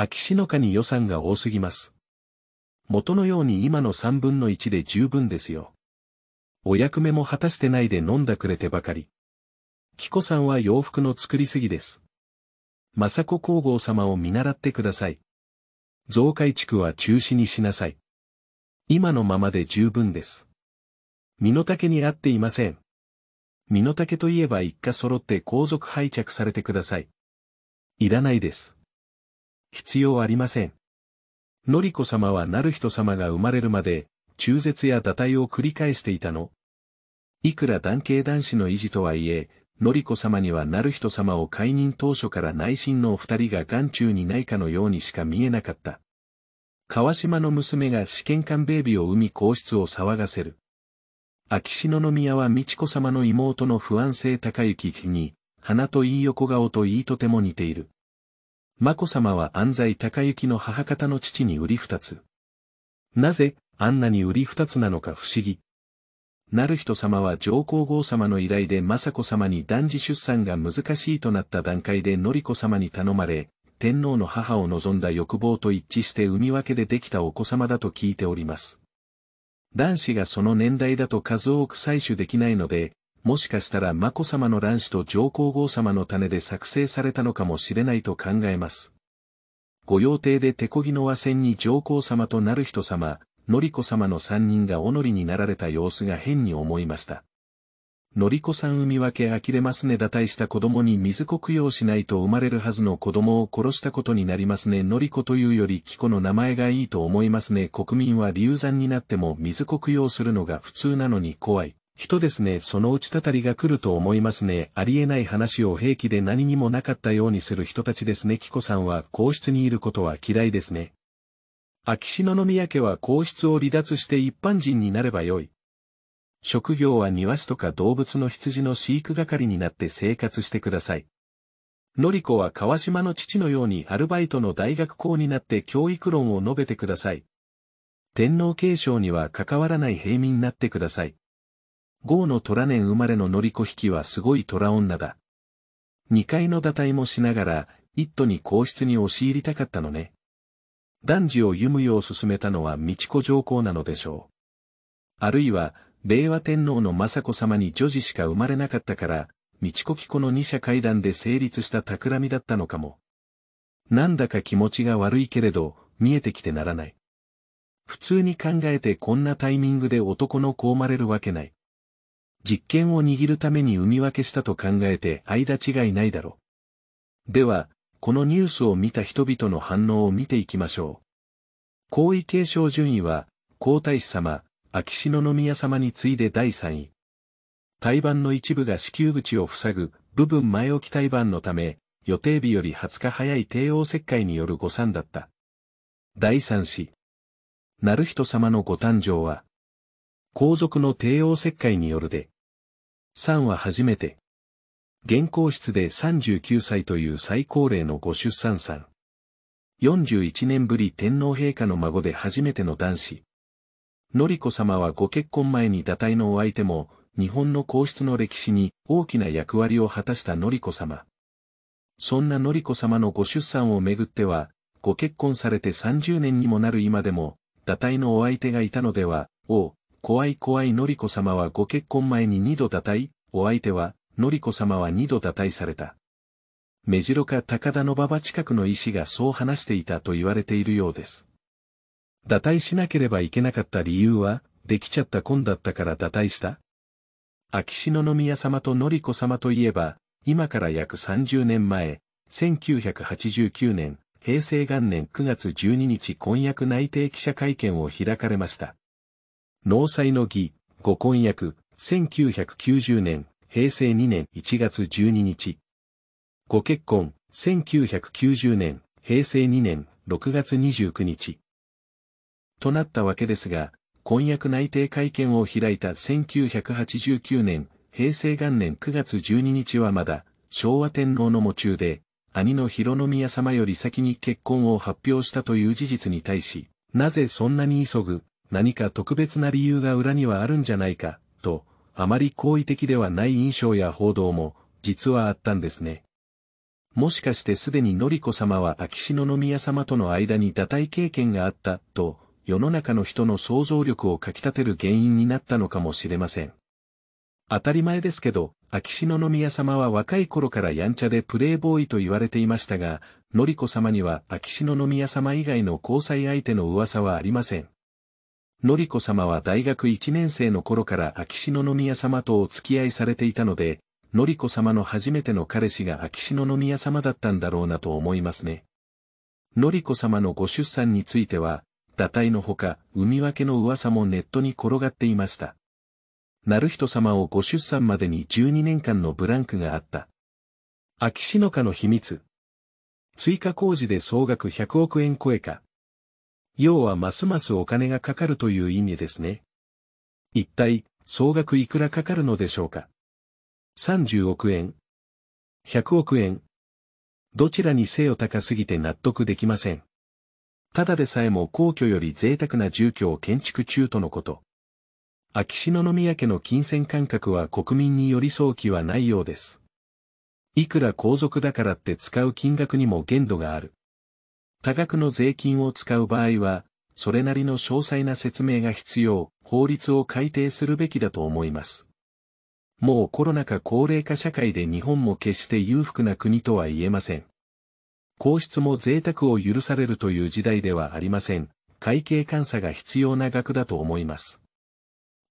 秋篠家に予算が多すぎます。元のように今の3分の1で十分ですよ。お役目も果たしてないで飲んだくれてばかり。紀子さんは洋服の作りすぎです。雅子皇后様を見習ってください。増改築は中止にしなさい。今のままで十分です。身の丈に合っていません。身の丈といえば一家揃って皇族拝着されてください。いらないです。必要ありません。のりこ様はなる人様が生まれるまで、中絶や堕胎を繰り返していたの。いくら男系男子の維持とはいえ、のりこ様にはなる人様を解任当初から内心のお二人が眼中にないかのようにしか見えなかった。川島の娘が試験官ベイビーを産み皇室を騒がせる。秋篠宮は美智子様の妹の不安性高行に、花といい横顔といいとても似ている。眞子さまは安西隆之の母方の父に売り二つ。なぜ、あんなに売り二つなのか不思議。なる人様は上皇后様の依頼で雅子様に男児出産が難しいとなった段階で典子様に頼まれ、天皇の母を望んだ欲望と一致して産み分けでできたお子様だと聞いております。男子がその年代だと数多く採取できないので、もしかしたら眞子さまの卵子と上皇后さまの種で作成されたのかもしれないと考えます。ご用邸で手こぎの和船に上皇さまとなる人様、のりこさまの3人がおのりになられた様子が変に思いました。のりこさん産み分け呆れますね堕胎した子供に水国供養しないと生まれるはずの子供を殺したことになりますねのりこというより紀子の名前がいいと思いますね国民は流産になっても水国供養するのが普通なのに怖い。人ですね、そのうちたたりが来ると思いますね。ありえない話を平気で何にもなかったようにする人たちですね。キコさんは皇室にいることは嫌いですね。秋篠宮家は皇室を離脱して一般人になればよい。職業は庭師とか動物の羊の飼育係になって生活してください。のりこは川島の父のようにアルバイトの大学校になって教育論を述べてください。天皇継承には関わらない平民になってください。豪の虎年生まれの乗り子引きはすごい虎女だ。二階の打体もしながら、一途に皇室に押し入りたかったのね。男児を読むよう進めたのは道子上皇なのでしょう。あるいは、令和天皇の雅子様に女児しか生まれなかったから、道子貴子の二者会談で成立した企みだったのかも。なんだか気持ちが悪いけれど、見えてきてならない。普通に考えてこんなタイミングで男の子生まれるわけない。実権を握るために生み分けしたと考えて間違いないだろう。では、このニュースを見た人々の反応を見ていきましょう。皇位継承順位は、皇太子様、秋篠宮様に次いで第3位。胎盤の一部が子宮口を塞ぐ、部分前置き胎盤のため、予定日より20日早い帝王切開による誤算だった。第3子。なる人様のご誕生は、皇族の帝王切開によるで、三は初めて、現行室で39歳という最高齢のご出産さん。41年ぶり天皇陛下の孫で初めての男子。のりこ様はご結婚前に堕胎のお相手も、日本の皇室の歴史に大きな役割を果たしたのりこ様。そんなのりこ様のご出産をめぐっては、ご結婚されて30年にもなる今でも、堕胎のお相手がいたのでは、を怖い怖いのりこ様はご結婚前に二度叩い、お相手は、のりこ様は二度叩いされた。目白か高田の馬場近くの医師がそう話していたと言われているようです。堕退しなければいけなかった理由は、できちゃった婚だったから堕退した秋篠宮様とのりこ様といえば、今から約30年前、1989年、平成元年9月12日婚約内定記者会見を開かれました。納采の儀、ご婚約、1990年、平成2年1月12日。ご結婚、1990年、平成2年6月29日。となったわけですが、婚約内定会見を開いた1989年、平成元年9月12日はまだ、昭和天皇の喪中で、兄の広宮様より先に結婚を発表したという事実に対し、なぜそんなに急ぐ、何か特別な理由が裏にはあるんじゃないか、と、あまり好意的ではない印象や報道も、実はあったんですね。もしかしてすでにのりこ様は秋篠宮様との間に堕胎経験があった、と、世の中の人の想像力をかき立てる原因になったのかもしれません。当たり前ですけど、秋篠宮様は若い頃からやんちゃでプレイボーイと言われていましたが、のりこ様には秋篠宮様以外の交際相手の噂はありません。のりこ様は大学1年生の頃から秋篠宮様とお付き合いされていたので、のりこ様の初めての彼氏が秋篠宮様だったんだろうなと思いますね。のりこ様のご出産については、堕胎のほか、海分けの噂もネットに転がっていました。なる人様をご出産までに12年間のブランクがあった。秋篠家の秘密。追加工事で総額100億円超えか。要はますますお金がかかるという意味ですね。一体、総額いくらかかるのでしょうか ?30 億円。100億円。どちらにせよ高すぎて納得できません。ただでさえも皇居より贅沢な住居を建築中とのこと。秋篠宮家の金銭感覚は国民に寄り添う気はないようです。いくら皇族だからって使う金額にも限度がある。多額の税金を使う場合は、それなりの詳細な説明が必要、法律を改定するべきだと思います。もうコロナ禍高齢化社会で日本も決して裕福な国とは言えません。皇室も贅沢を許されるという時代ではありません。会計監査が必要な額だと思います。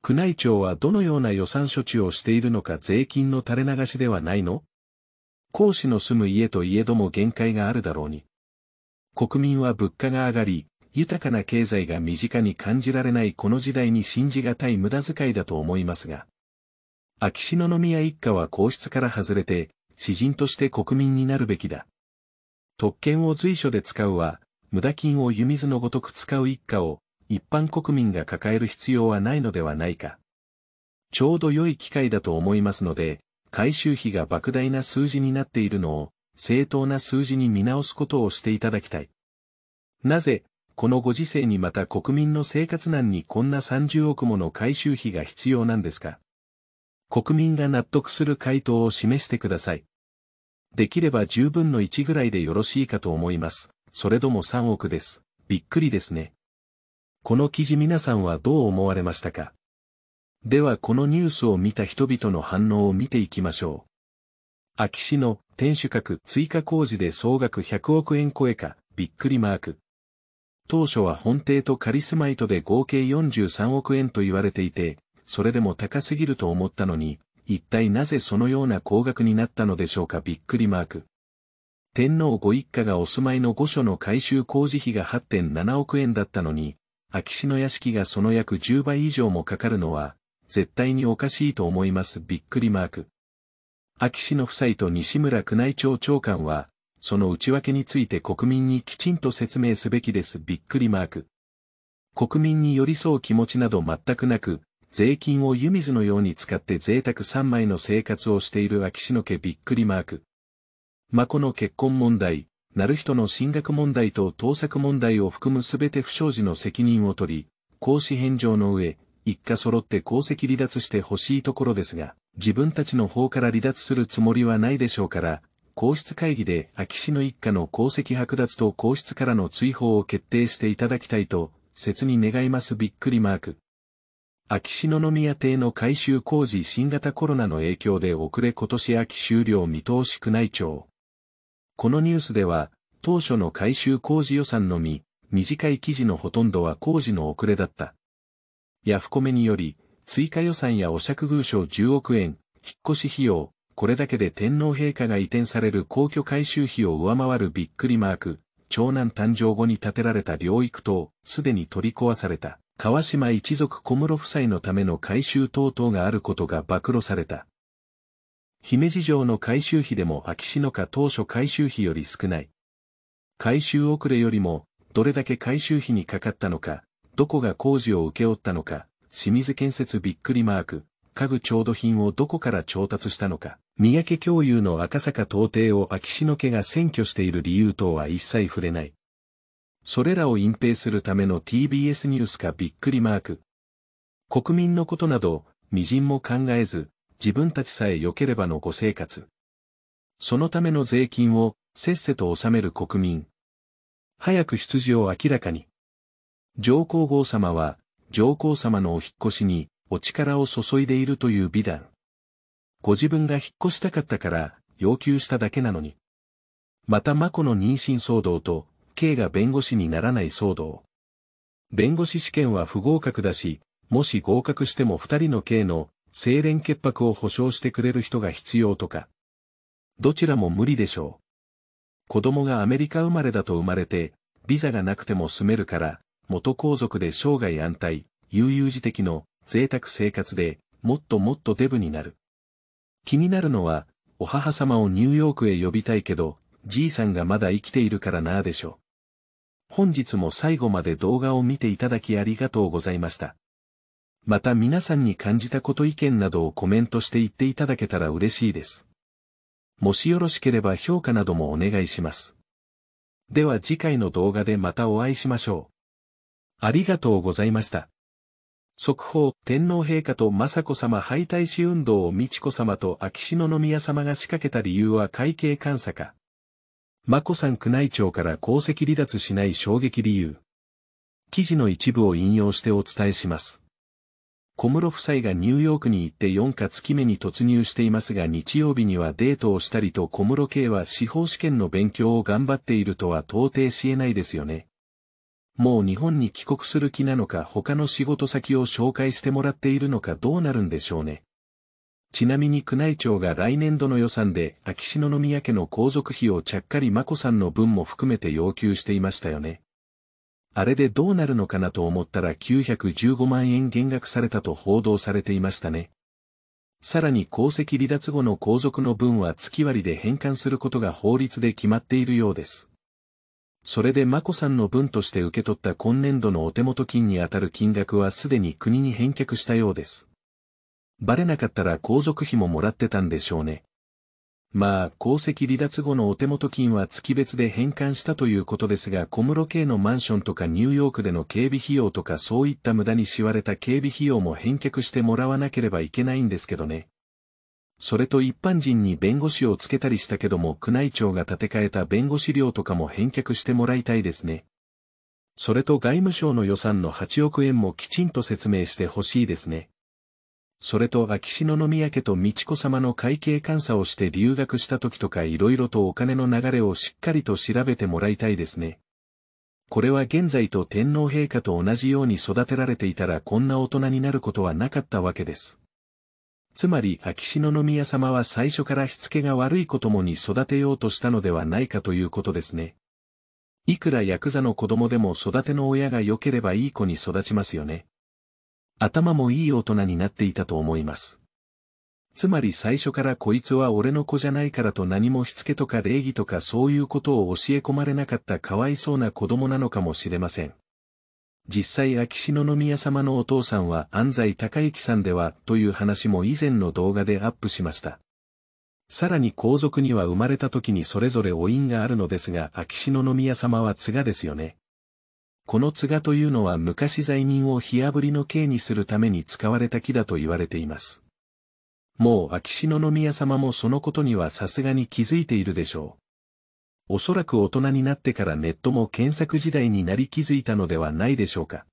宮内庁はどのような予算処置をしているのか税金の垂れ流しではないの講師の住む家といえども限界があるだろうに。国民は物価が上がり、豊かな経済が身近に感じられないこの時代に信じがたい無駄遣いだと思いますが。秋篠宮一家は皇室から外れて、詩人として国民になるべきだ。特権を随所で使うは、無駄金を湯水のごとく使う一家を、一般国民が抱える必要はないのではないか。ちょうど良い機会だと思いますので、回収費が莫大な数字になっているのを、正当な数字に見直すことをしていただきたい。なぜ、このご時世にまた国民の生活難にこんな30億もの回収費が必要なんですか国民が納得する回答を示してください。できれば10分の1ぐらいでよろしいかと思います。それとも3億です。びっくりですね。この記事皆さんはどう思われましたかではこのニュースを見た人々の反応を見ていきましょう。秋市の天守閣追加工事で総額100億円超えか、びっくりマーク。当初は本邸とカリスマイトで合計43億円と言われていて、それでも高すぎると思ったのに、一体なぜそのような高額になったのでしょうかびっくりマーク。天皇ご一家がお住まいの御所の改修工事費が8.7億円だったのに、秋篠屋敷がその約10倍以上もかかるのは、絶対におかしいと思いますびっくりマーク。秋篠夫妻と西村宮内庁長官は、その内訳について国民にきちんと説明すべきです。びっくりマーク。国民に寄り添う気持ちなど全くなく、税金を湯水のように使って贅沢三枚の生活をしている秋篠家びっくりマーク。まこの結婚問題、なる人の進学問題と盗作問題を含むすべて不祥事の責任を取り、公私返上の上、一家揃って功績離脱してほしいところですが、自分たちの方から離脱するつもりはないでしょうから、皇室会議で秋篠一家の功績剥奪と皇室からの追放を決定していただきたいと、切に願いますびっくりマーク。秋篠宮邸の改修工事新型コロナの影響で遅れ今年秋終了見通し宮内庁。このニュースでは、当初の改修工事予算のみ、短い記事のほとんどは工事の遅れだった。ヤフコメにより、追加予算やお釈偶賞10億円、引っ越し費用、これだけで天皇陛下が移転される皇居改修費を上回るびっくりマーク、長男誕生後に建てられた領域等、すでに取り壊された、川島一族小室夫妻のための改修等々があることが暴露された。姫路城の改修費でも秋篠家当初改修費より少ない。改修遅れよりも、どれだけ改修費にかかったのか、どこが工事を請け負ったのか、清水建設びっくりマーク、家具調度品をどこから調達したのか、三宅共有の赤坂東邸を秋篠家が占拠している理由等は一切触れない。それらを隠蔽するための TBS ニュースかびっくりマーク。国民のことなど、微塵も考えず、自分たちさえ良ければのご生活。そのための税金を、せっせと納める国民。早く出自を明らかに。上皇后様は、上皇様のお引越しに、お力を注いでいるという美談。ご自分が引っ越したかったから、要求しただけなのに。またマ子の妊娠騒動と、K が弁護士にならない騒動。弁護士試験は不合格だし、もし合格しても二人の K の、清廉潔白を保証してくれる人が必要とか。どちらも無理でしょう。子供がアメリカ生まれだと生まれて、ビザがなくても住めるから、元皇族で生涯安泰、悠々自適の、贅沢生活で、もっともっとデブになる。気になるのは、お母様をニューヨークへ呼びたいけど、じいさんがまだ生きているからなあでしょう。本日も最後まで動画を見ていただきありがとうございました。また皆さんに感じたこと意見などをコメントして言っていただけたら嬉しいです。もしよろしければ評価などもお願いします。では次回の動画でまたお会いしましょう。ありがとうございました。速報、天皇陛下と雅子様敗退し運動を美智子様と秋篠宮様が仕掛けた理由は会計監査か。眞子さん宮内庁から功績離脱しない衝撃理由。記事の一部を引用してお伝えします。小室夫妻がニューヨークに行って4か月目に突入していますが日曜日にはデートをしたりと小室圭は司法試験の勉強を頑張っているとは到底しえないですよね。もう日本に帰国する気なのか他の仕事先を紹介してもらっているのかどうなるんでしょうね。ちなみに宮内庁が来年度の予算で秋篠宮家の皇族費をちゃっかり眞子さんの分も含めて要求していましたよね。あれでどうなるのかなと思ったら915万円減額されたと報道されていましたね。さらに皇籍離脱後の皇族の分は月割りで返還することが法律で決まっているようです。それで眞子さんの分として受け取った今年度のお手元金にあたる金額はすでに国に返却したようです。バレなかったら皇族費ももらってたんでしょうね。まあ、功績離脱後のお手元金は月別で返還したということですが小室家のマンションとかニューヨークでの警備費用とかそういった無駄にしわれた警備費用も返却してもらわなければいけないんですけどね。それと一般人に弁護士をつけたりしたけども宮内庁が建て替えた弁護士料とかも返却してもらいたいですね。それと外務省の予算の8億円もきちんと説明してほしいですね。それと秋篠宮家と美智子様の会計監査をして留学した時とか色々とお金の流れをしっかりと調べてもらいたいですね。これは現在と天皇陛下と同じように育てられていたらこんな大人になることはなかったわけです。つまり秋篠宮様は最初からしつけが悪い子供に育てようとしたのではないかということですね。いくらヤクザの子供でも育ての親が良ければいい子に育ちますよね。頭もいい大人になっていたと思います。つまり最初からこいつは俺の子じゃないからと何もしつけとか礼儀とかそういうことを教え込まれなかったかわいそうな子供なのかもしれません。実際秋篠宮様のお父さんは安西隆之さんではという話も以前の動画でアップしました。さらに皇族には生まれた時にそれぞれお因があるのですが秋篠宮様は津賀ですよね。この津賀というのは昔罪人を火炙りの刑にするために使われた木だと言われています。もう秋篠宮様もそのことにはさすがに気づいているでしょう。おそらく大人になってからネットも検索時代になり気づいたのではないでしょうか。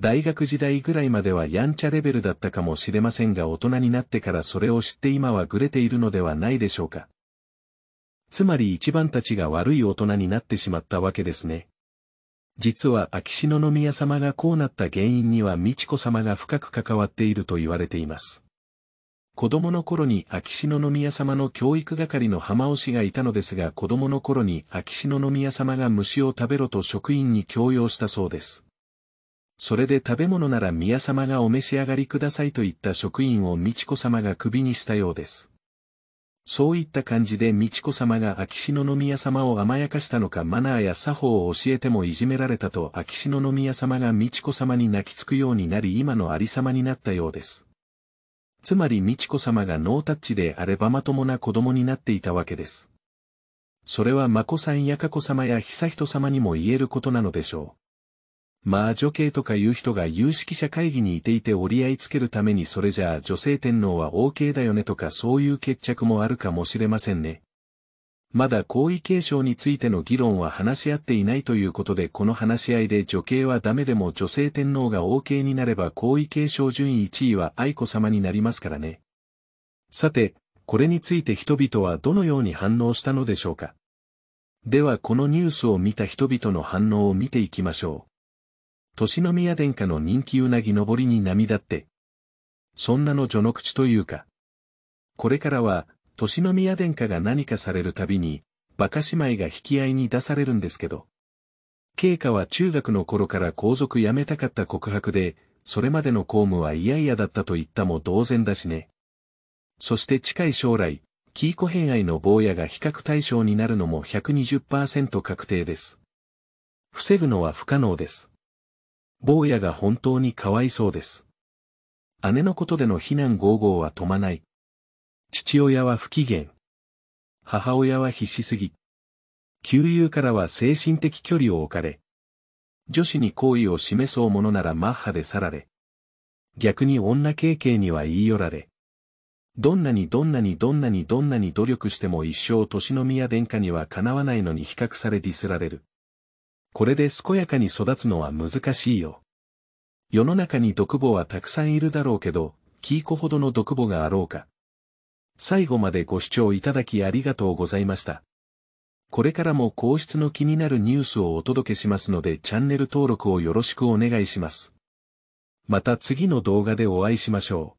大学時代ぐらいまではやんちゃレベルだったかもしれませんが大人になってからそれを知って今はグレているのではないでしょうか。つまり一番たちが悪い大人になってしまったわけですね。実は秋篠宮様がこうなった原因には美智子様が深く関わっていると言われています。子供の頃に秋篠宮様の教育係の浜尾氏がいたのですが子供の頃に秋篠宮様が虫を食べろと職員に強要したそうです。それで食べ物なら宮様がお召し上がりくださいと言った職員を美智子様が首にしたようです。そういった感じで美智子様が秋篠宮様を甘やかしたのかマナーや作法を教えてもいじめられたと秋篠宮様が美智子様に泣きつくようになり今のありさまになったようです。つまり美智子様がノータッチであればまともな子供になっていたわけです。それは眞子さんや佳子様や悠仁様にも言えることなのでしょう。まあ女系とかいう人が有識者会議にいていて折り合いつけるためにそれじゃあ女性天皇は OK だよねとかそういう決着もあるかもしれませんね。まだ皇位継承についての議論は話し合っていないということでこの話し合いで女系はダメでも女性天皇が OK になれば皇位継承順位1位は愛子様になりますからね。さて、これについて人々はどのように反応したのでしょうか。ではこのニュースを見た人々の反応を見ていきましょう。年宮殿下の人気うなぎ登りに涙って。そんなの序の口というか。これからは、豊宮殿下が何かされるたびに、馬鹿姉妹が引き合いに出されるんですけど。慶花は中学の頃から皇族辞めたかった告白で、それまでの公務は嫌々だったと言ったも同然だしね。そして近い将来、キーコ偏愛の坊やが比較対象になるのも120%確定です。防ぐのは不可能です。坊やが本当にかわいそうです。姉のことでの非難合々は止まない。父親は不機嫌。母親は必死すぎ。旧友からは精神的距離を置かれ。女子に好意を示そうものならマッハで去られ。逆に女経験には言い寄られ。どんなにどんなにどんなにどんなに努力しても一生年の宮殿下にはかなわないのに比較されディスられる。これで健やかに育つのは難しいよ。世の中に毒母はたくさんいるだろうけど、キーコほどの毒母があろうか。最後までご視聴いただきありがとうございました。これからも皇室の気になるニュースをお届けしますのでチャンネル登録をよろしくお願いします。また次の動画でお会いしましょう。